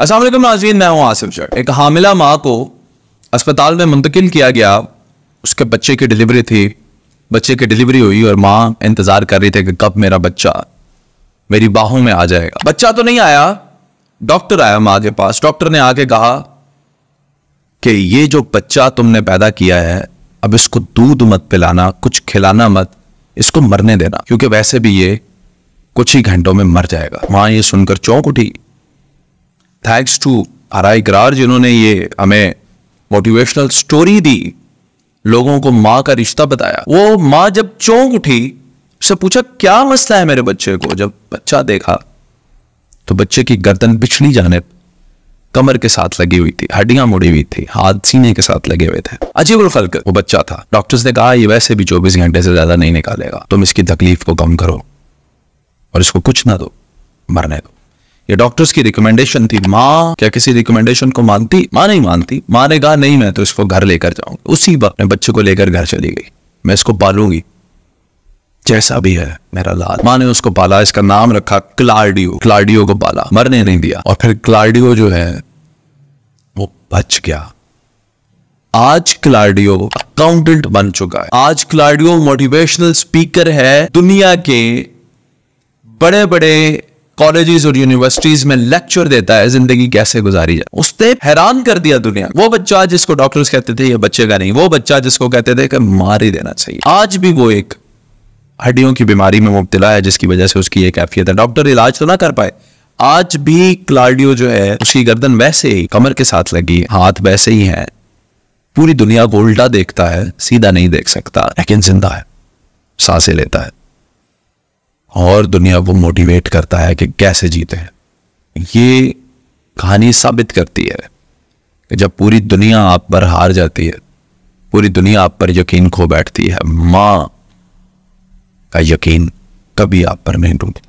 असल नाजीन मैं हूँ आसिफ जट एक हामिला माँ को अस्पताल में मुंतकिल किया गया उसके बच्चे की डिलीवरी थी बच्चे की डिलीवरी हुई और माँ इंतज़ार कर रही थी कि कब मेरा बच्चा मेरी बाहों में आ जाएगा बच्चा तो नहीं आया डॉक्टर आया माँ के पास डॉक्टर ने आके कहा कि ये जो बच्चा तुमने पैदा किया है अब इसको दूध मत पिलाना कुछ खिलाना मत इसको मरने देना क्योंकि वैसे भी ये कुछ ही घंटों में मर जाएगा माँ ये सुनकर चौंक उठी थैंक्स टू आर करार जिन्होंने ये हमें मोटिवेशनल स्टोरी दी लोगों को माँ का रिश्ता बताया वो माँ जब चौंक उठी उसे पूछा क्या मसला है मेरे बच्चे को जब बच्चा देखा तो बच्चे की गर्दन पिछली जाने कमर के साथ लगी हुई थी हड्डियां मुड़ी हुई थी हाथ सीने के साथ लगे हुए थे अजीब फलकर वो बच्चा था डॉक्टर्स ने कहा ये वैसे भी चौबीस घंटे से ज्यादा नहीं निकालेगा तुम इसकी तकलीफ को कम करो और इसको कुछ ना दो मरने दो ये डॉक्टर्स की रिकमेंडेशन थी माँ क्या किसी रिकमेंडेशन को मानती माँ नहीं मानती माँ ने कहा नहीं मैं तो इसको घर लेकर जाऊंगी उसी वक्त मैं बच्चे को लेकर घर चली गई मैं इसको पालूंगी जैसा भी है मेरा लाल माँ ने उसको पाला इसका नाम रखा क्लार्डियो क्लार्डियो को पाला मरने नहीं दिया और फिर क्लार्डियो जो है वो बच गया आज क्लार्डियो अकाउंटेंट बन चुका है आज क्लार्डियो मोटिवेशनल स्पीकर है दुनिया के बड़े बड़े कॉलेजेस और यूनिवर्सिटीज में लेक्चर देता है जिंदगी कैसे गुजारी जाए उसने हैरान कर दिया दुनिया वो बच्चा जिसको डॉक्टर्स कहते थे ये बच्चे का नहीं वो बच्चा जिसको कहते थे कि मार ही देना चाहिए आज भी वो एक हड्डियों की बीमारी में मुबतला है जिसकी वजह से उसकी ये कैफियत है डॉक्टर इलाज तो ना कर पाए आज भी क्लार्डियो जो है उसकी गर्दन वैसे ही कमर के साथ लगी हाथ वैसे ही है पूरी दुनिया को उल्टा देखता है सीधा नहीं देख सकता लेकिन जिंदा है सांसें लेता है और दुनिया को मोटिवेट करता है कि कैसे जीते हैं ये कहानी साबित करती है कि जब पूरी दुनिया आप पर हार जाती है पूरी दुनिया आप पर यकीन खो बैठती है माँ का यकीन कभी आप पर नहीं टूटता